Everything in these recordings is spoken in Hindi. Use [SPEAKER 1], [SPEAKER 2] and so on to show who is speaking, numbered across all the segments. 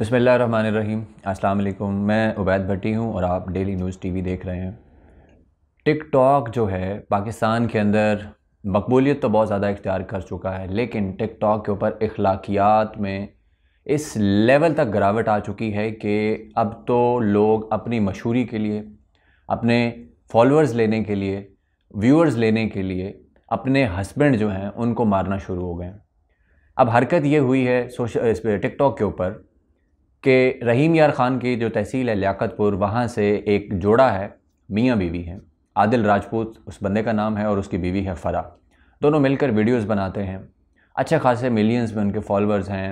[SPEAKER 1] बसमीम अस्सलाम मैं उबैद भट्टी हूँ और आप डेली न्यूज़ टीवी देख रहे हैं टिकटॉक जो है पाकिस्तान के अंदर मकबूलीत तो बहुत ज़्यादा इख्तियार कर चुका है लेकिन टिकटॉक के ऊपर अखलाकियात में इस लेवल तक गिरावट आ चुकी है कि अब तो लोग अपनी मशहूरी के लिए अपने फॉलोअर्स लेने के लिए व्यूअर्स लेने के लिए अपने हस्बैंड जो हैं उनको मारना शुरू हो गए अब हरकत ये हुई है सोशल इस पर टिकटॉक के ऊपर कि रहीम यार ख़ान की जो तहसील है लियाकतपुर वहाँ से एक जोड़ा है मियाँ बीवी है आदिल राजपूत उस बंदे का नाम है और उसकी बीवी है फ़रा दोनों मिलकर वीडियोस बनाते हैं अच्छे खासे मिलियंस में उनके फॉलोअर्स हैं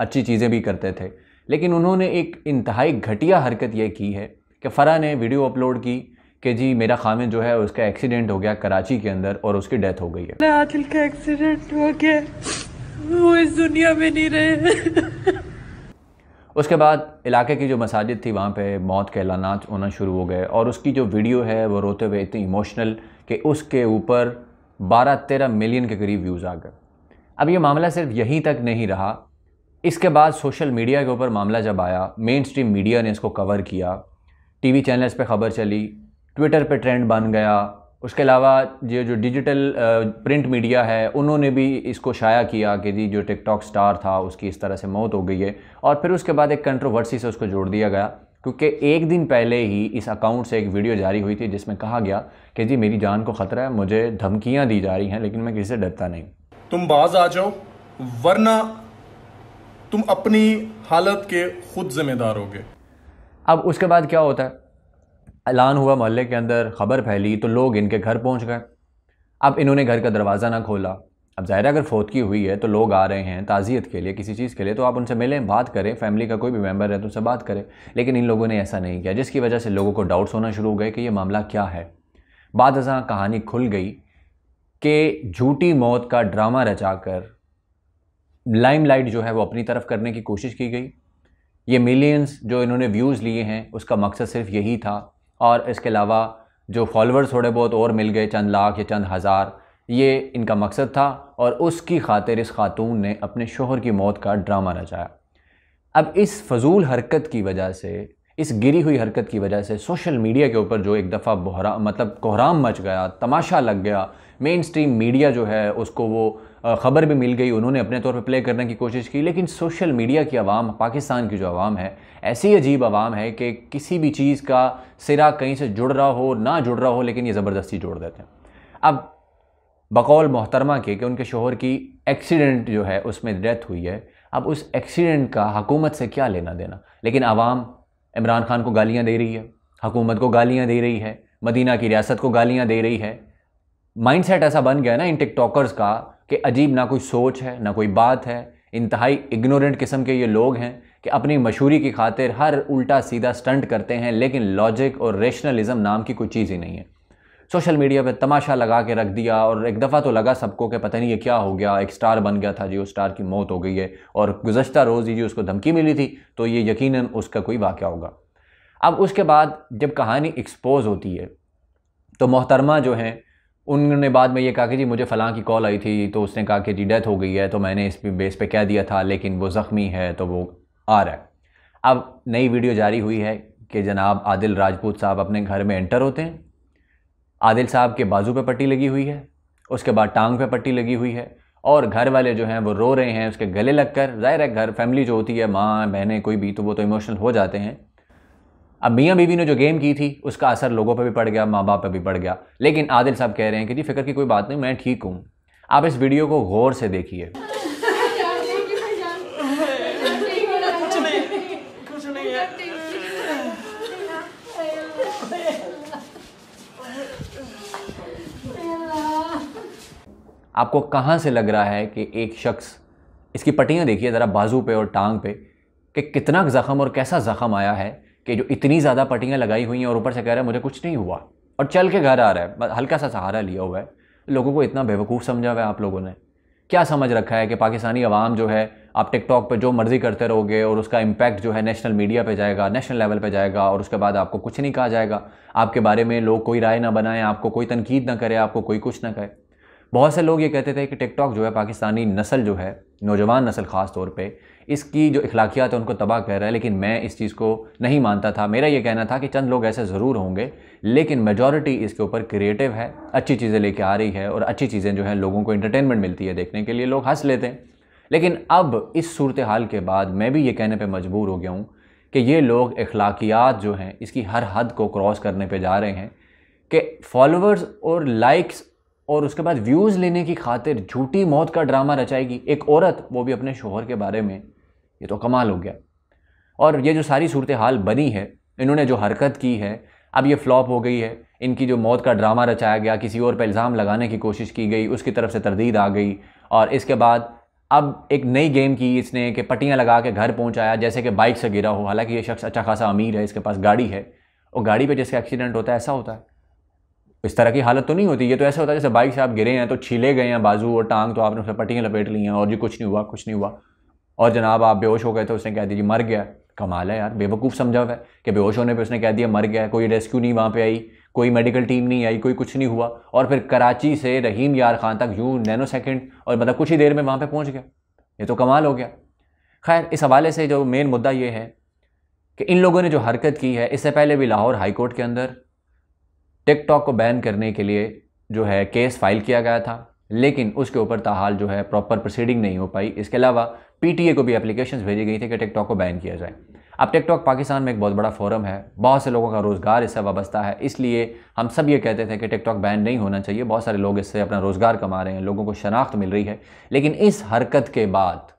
[SPEAKER 1] अच्छी चीज़ें भी करते थे लेकिन उन्होंने एक इंतहाई घटिया हरकत यह की है कि फ़रा ने वीडियो अपलोड की कि जी मेरा खामिद जो है उसका एक्सीडेंट हो गया कराची के अंदर और उसकी डेथ हो गई है आदिल का एक्सीडेंट हो गया वो इस दुनिया में नहीं रहे उसके बाद इलाके की जो मसाजिद थी वहाँ पे मौत के ऐलानात होना शुरू हो गए और उसकी जो वीडियो है वो रोते हुए इतनी इमोशनल कि उसके ऊपर बारह तेरह मिलियन के करीब व्यूज़ आ गए अब ये मामला सिर्फ यहीं तक नहीं रहा इसके बाद सोशल मीडिया के ऊपर मामला जब आया मेन स्ट्रीम मीडिया ने इसको कवर किया टी वी चैनल्स पर खबर चली ट्विटर पर ट्रेंड बन गया उसके अलावा ये जो डिजिटल प्रिंट मीडिया है उन्होंने भी इसको शाया किया कि जी जो टिकटॉक स्टार था उसकी इस तरह से मौत हो गई है और फिर उसके बाद एक कंट्रोवर्सी से उसको जोड़ दिया गया क्योंकि एक दिन पहले ही इस अकाउंट से एक वीडियो जारी हुई थी जिसमें कहा गया कि जी मेरी जान को ख़तरा है मुझे धमकियाँ दी जा रही हैं लेकिन मैं किसी से डरता नहीं तुम बाज आ जाओ वरना तुम अपनी हालत के खुद जिम्मेदार होगे अब उसके बाद क्या होता है ऐलान हुआ मोहल्ले के अंदर खबर फैली तो लोग इनके घर पहुंच गए अब इन्होंने घर का दरवाज़ा ना खोला अब ज़ाहिर अगर फोतकी हुई है तो लोग आ रहे हैं ताज़ियत के लिए किसी चीज़ के लिए तो आप उनसे मिलें बात करें फैमिली का कोई भी मेम्बर है तो उनसे बात करें लेकिन इन लोगों ने ऐसा नहीं किया जिसकी वजह से लोगों को डाउट्स होना शुरू हो गए कि ये मामला क्या है बाद अजा कहानी खुल गई कि झूठी मौत का ड्रामा रचा लाइम लाइमलाइट जो है वो अपनी तरफ करने की कोशिश की गई ये मिलियंस जो इन्होंने व्यूज़ लिए हैं उसका मकसद सिर्फ यही था और इसके अलावा जो फॉलोअर्स थोड़े बहुत और मिल गए चंद लाख या चंद हज़ार ये इनका मकसद था और उसकी खातिर इस खातून ने अपने शोहर की मौत का ड्रामा रचाया अब इस फजूल हरकत की वजह से इस गिरी हुई हरकत की वजह से सोशल मीडिया के ऊपर जो एक दफ़ा बहरा मतलब कोहराम मच गया तमाशा लग गया मेन स्ट्रीम मीडिया जो है उसको वो ख़बर भी मिल गई उन्होंने अपने तौर पर प्ले करने की कोशिश की लेकिन सोशल मीडिया की आवाम पाकिस्तान की जो आवाम है ऐसी अजीब आवाम है कि किसी भी चीज़ का सिरा कहीं से जुड़ रहा हो ना जुड़ रहा हो लेकिन ये ज़बरदस्ती जोड़ देते हैं अब बकौल मोहतरमा के कि उनके शोहर की एक्सीडेंट जो है उसमें डेथ हुई है अब उस एक्सीडेंट का हकूमत से क्या लेना देना लेकिन आवाम इमरान खान को गालियाँ दे रही है हकूमत को गालियाँ दे रही है मदीना की रियासत को गालियाँ दे रही है माइंडसेट ऐसा बन गया ना इन टिकटॉकर्स का कि अजीब ना कोई सोच है ना कोई बात है इंतहाई इग्नोरेंट किस्म के ये लोग हैं कि अपनी मशहूरी की खातिर हर उल्टा सीधा स्टंट करते हैं लेकिन लॉजिक और रेशनलिज़म नाम की कोई चीज़ ही नहीं है सोशल मीडिया पे तमाशा लगा के रख दिया और एक दफ़ा तो लगा सबको कि पता नहीं ये क्या हो गया एक स्टार बन गया था जी उस स्टार की मौत हो गई है और गुजशत रोज़ ही जी उसको धमकी मिली थी तो ये यकीन उसका कोई वाक़ होगा अब उसके बाद जब कहानी एक्सपोज होती है तो मोहतरमा जो हैं उनने बाद में ये कहा कि जी मुझे फ़लाँ की कॉल आई थी तो उसने कहा कि जी डेथ हो गई है तो मैंने इस बेस पे कह दिया था लेकिन वो ज़ख्मी है तो वो आ रहा है अब नई वीडियो जारी हुई है कि जनाब आदिल राजपूत साहब अपने घर में एंटर होते हैं आदिल साहब के बाजू पे पट्टी लगी हुई है उसके बाद टांग पर पट्टी लगी हुई है और घर वाले जो हैं वो रो रहे हैं उसके गले लगकर जाहिर है घर फैमिली जो होती है माँ बहनें कोई भी तो वो तो इमोशनल हो जाते हैं अब मियाँ बीवी ने जो गेम की थी उसका असर लोगों पर भी पड़ गया माँ बाप पर भी पड़ गया लेकिन आदिल साहब कह रहे हैं कि जी फिक्र की कोई बात नहीं मैं ठीक हूँ आप इस वीडियो को गौर से देखिए आपको कहाँ से लग रहा है कि एक शख्स इसकी पट्टियाँ देखिए ज़रा बाजू पे और टांग पे कि कितना ज़ख़म और कैसा ज़ख़म आया है कि जो इतनी ज़्यादा पट्टियाँ लगाई हुई हैं और ऊपर से कह रहा है मुझे कुछ नहीं हुआ और चल के घर आ रहा है हल्का सा सहारा लिया हुआ है लोगों को इतना बेवकूफ़ समझा हुआ है आप लोगों ने क्या समझ रखा है कि पाकिस्तानी आवाम जो है आप टिकटॉक पर जो मर्ज़ी करते रहोगे और उसका इम्पैक्ट जो है नेशनल मीडिया पे जाएगा नेशनल लेवल पे जाएगा और उसके बाद आपको कुछ नहीं कहा जाएगा आपके बारे में लोग कोई राय ना बनाएं आपको कोई तनकीद ना करे आपको कोई कुछ ना कहे बहुत से लोग ये कहते थे कि टिकटॉक जो है पाकिस्तानी नस्ल जो है नौजवान नस्ल ख़ास तौर पर इसकी जो अखलाकियात है उनको तबाह कह रहा है लेकिन मैं इस चीज़ को नहीं मानता था मेरा ये कहना था कि चंद लोग ऐसे ज़रूर होंगे लेकिन मेजॉरिटी इसके ऊपर क्रिएटिव है अच्छी चीज़ें लेके आ रही है और अच्छी चीज़ें जो हैं लोगों को इंटरटेनमेंट मिलती है देखने के लिए लोग हंस लेते हैं लेकिन अब इस सूरत हाल के बाद मैं भी ये कहने पर मजबूर हो गया हूँ कि ये लोग अखलाकियात जो हैं इसकी हर हद को क्रॉस करने पर जा रहे हैं कि फॉलोअर्स और लाइक्स और उसके बाद व्यूज़ लेने की खातिर झूठी मौत का ड्रामा रचाएगी एक औरत वो भी अपने शोहर के बारे में ये तो कमाल हो गया और ये जो सारी सूरत हाल बनी है इन्होंने जो हरकत की है अब ये फ्लॉप हो गई है इनकी जो मौत का ड्रामा रचाया गया किसी और पर इल्ज़ाम लगाने की कोशिश की गई उसकी तरफ से तरदीद आ गई और इसके बाद अब एक नई गेम की इसने कि पट्टियाँ लगा के घर पहुँचाया जैसे कि बाइक से गिरा हो हालांकि ये शख्स अच्छा खासा अमीर है इसके पास गाड़ी है और गाड़ी पर जिसका एक्सीडेंट होता है ऐसा होता है इस तरह की हालत तो नहीं होती ये तो ऐसा होता है जैसे बाइक से आप गिरे हैं तो छीले गए हैं बाजू और टांग तो आपने उसमें पट्टियाँ लपेट ली हैं और जी कुछ नहीं हुआ कुछ नहीं हुआ और जनाब आप बेहोश हो गए तो उसने कह दिया जी मर गया कमाल है यार बेवकूफ़ समझा हुआ है कि बेहोश होने पे उसने कह दिया मर गया कोई रेस्क्यू नहीं वहाँ पे आई कोई मेडिकल टीम नहीं आई कोई कुछ नहीं हुआ और फिर कराची से रहीम यार खान तक यूँ नैनो सेकेंड और मतलब कुछ ही देर में वहाँ पर पहुँच गया ये तो कमाल हो गया खैर इस हवाले से जो मेन मुद्दा ये है कि इन लोगों ने जो हरकत की है इससे पहले भी लाहौर हाईकोर्ट के अंदर टिकटॉक को बैन करने के लिए जो है केस फाइल किया गया था लेकिन उसके ऊपर ताहाल जो है प्रॉपर प्रोसीडिंग नहीं हो पाई इसके अलावा पीटीए को भी एप्लीकेशन भेजी गई थी कि टिकटॉक को बैन किया जाए अब टिकटॉक पाकिस्तान में एक बहुत बड़ा फोरम है बहुत से लोगों का रोज़गार इससे वाबस्ता है इसलिए हम सब ये कहते थे कि टिकटॉक बैन नहीं होना चाहिए बहुत सारे लोग इससे अपना रोज़गार कमा रहे हैं लोगों को शनाख्त मिल रही है लेकिन इस हरकत के बाद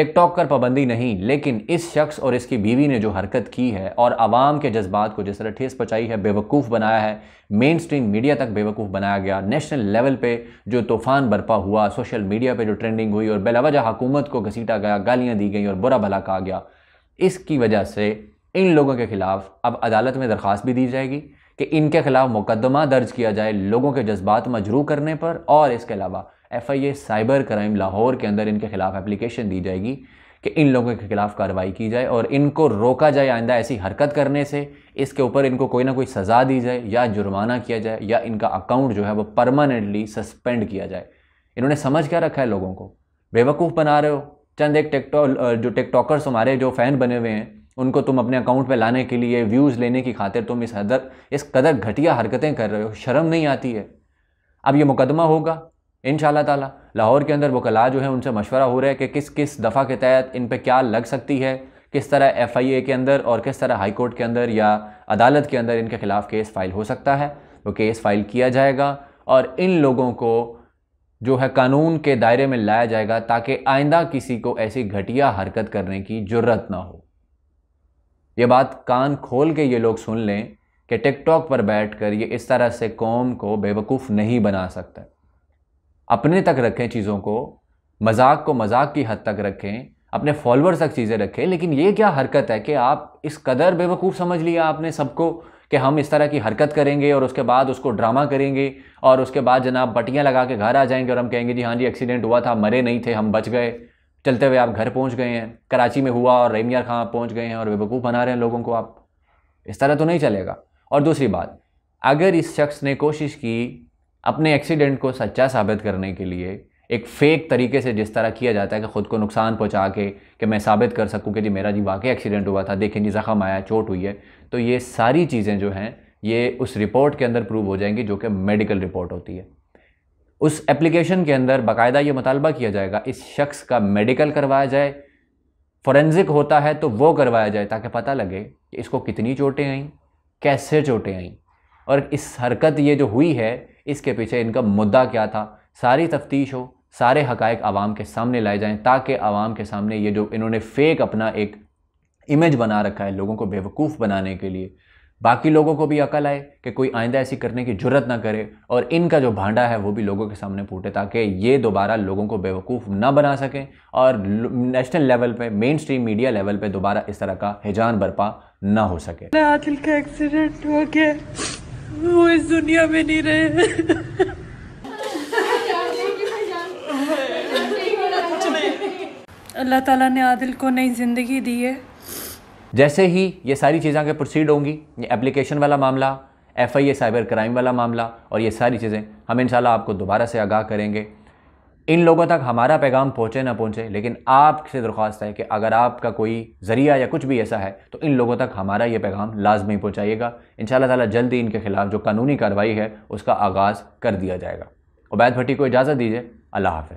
[SPEAKER 1] टिकटॉक पर पाबंदी नहीं लेकिन इस शख्स और इसकी बीवी ने जो हरकत की है और आवाम के जज्बात को जिस तरह ठेस पहुँचाई है बेवकूफ़ बनाया है मेन स्ट्रीम मीडिया तक बेवकूफ़ बनाया गया नेशनल लेवल पे जो तूफ़ान बरपा हुआ सोशल मीडिया पे जो ट्रेंडिंग हुई और बेलावजा हुकूमत को घसीटा गया गालियाँ दी गई और बुरा भला कहा गया इसकी वजह से इन लोगों के ख़िलाफ़ अब अदालत में दरख्वास्त भी दी जाएगी कि इनके ख़िलाफ़ मुकदमा दर्ज किया जाए लोगों के जज्बात मजरू करने पर और इसके अलावा एफआईए साइबर क्राइम लाहौर के अंदर इनके खिलाफ एप्लीकेशन दी जाएगी कि इन लोगों के खिलाफ कार्रवाई की जाए और इनको रोका जाए आइंदा ऐसी हरकत करने से इसके ऊपर इनको कोई ना कोई सज़ा दी जाए या जुर्माना किया जाए या इनका अकाउंट जो है वो परमानेंटली सस्पेंड किया जाए इन्होंने समझ क्या रखा है लोगों को बेवकूफ़ बना रहे हो चंद एक टिकटॉक जो टिकटॉकर्स हमारे जो फ़ैन बने हुए हैं उनको तुम अपने अकाउंट पर लाने के लिए व्यूज़ लेने की खातिर तुम इस हदर इस कदर घटिया हरकतें कर रहे हो शर्म नहीं आती है अब ये मुकदमा होगा इन ताला लाहौर के अंदर वकला जो है उनसे मशवरा हो रहा है कि किस किस दफ़ा के तहत इन पर क्या लग सकती है किस तरह एफ़ आई ए के अंदर और किस तरह हाई कोर्ट के अंदर या अदालत के अंदर इनके ख़िलाफ़ केस फ़ाइल हो सकता है वो केस फ़ाइल किया जाएगा और इन लोगों को जो है कानून के दायरे में लाया जाएगा ताकि आइंदा किसी को ऐसी घटिया हरकत करने की ज़रूरत ना हो ये बात कान खोल के ये लोग सुन लें कि टिकटॉक पर बैठ कर ये इस तरह से कौम को बेवकूफ़ नहीं बना सकता अपने तक रखें चीज़ों को मजाक को मजाक की हद तक रखें अपने फॉलोअर्स तक चीज़ें रखें लेकिन ये क्या हरकत है कि आप इस कदर बेवकूफ़ समझ लिया आपने सबको कि हम इस तरह की हरकत करेंगे और उसके बाद उसको ड्रामा करेंगे और उसके बाद जनाब बटियाँ लगा के घर आ जाएंगे और हम कहेंगे जी हाँ जी एक्सीडेंट हुआ था मरे नहीं थे हम बच गए चलते हुए आप घर पहुंच गए हैं कराची में हुआ और रेमियार खां पहुंच गए हैं और बेवकूफ़ बना रहे हैं लोगों को आप इस तरह तो नहीं चलेगा और दूसरी बात अगर इस शख्स ने कोशिश की अपने एक्सीडेंट को सच्चा साबित करने के लिए एक फेक तरीके से जिस तरह किया जाता है कि ख़ुद को नुकसान पहुंचा के कि मैं साबित कर सकूं कि जी मेरा जी वाकई एक्सीडेंट हुआ था देखें जी ज़ख़म आया चोट हुई है तो ये सारी चीज़ें जो हैं ये उस रिपोर्ट के अंदर प्रूव हो जाएंगी जो कि मेडिकल रिपोर्ट होती है उस एप्लीकेशन के अंदर बाकायदा ये मुतालबा किया जाएगा इस शख्स का मेडिकल करवाया जाए फॉरेंसिक होता है तो वो करवाया जाए ताकि पता लगे कि इसको कितनी चोटें आईं कैसे चोटें आईं और इस हरकत ये जो हुई है इसके पीछे इनका मुद्दा क्या था सारी तफ्तीश हो सारे हकायक आवाम के सामने लाए जाएं ताकि आवाम के सामने ये जो इन्होंने फेक अपना एक इमेज बना रखा है लोगों को बेवकूफ़ बनाने के लिए बाकी लोगों को भी अकल आए कि कोई आइंदा ऐसी करने की जरूरत ना करे और इनका जो भांडा है वो भी लोगों के सामने फूटे ताकि ये दोबारा लोगों को बेवकूफ़ ना बना सकें और नेशनल लेवल पे मेन स्ट्रीम मीडिया लेवल पे दोबारा इस तरह का हिजान बरपा ना हो सके का एक्सीडेंट हो गया वो इस दुनिया में नहीं रहे अल्लाह ताला ने आदिल को नई ज़िंदगी दी है जैसे ही ये सारी चीज़ें आगे प्रोसीड होंगी ये एप्लीकेशन वाला मामला F I A cyber crime वाला मामला और ये सारी चीज़ें हम इंशाल्लाह आपको दोबारा से आगाह करेंगे इन लोगों तक हमारा पैगाम पहुँचे ना पहुँचे लेकिन आपसे दरख्वास्त है कि अगर आपका कोई ज़रिया या कुछ भी ऐसा है तो इन लोगों तक हमारा ये पैगाम लाजमी पहुँचाइएगा इन तला जल्द ही इनके ख़िलाफ़ जो कानूनी कार्रवाई है उसका आगाज़ कर दिया जाएगा उबैद भट्टी को इजाज़त दीजिए अल्लाह हाफ़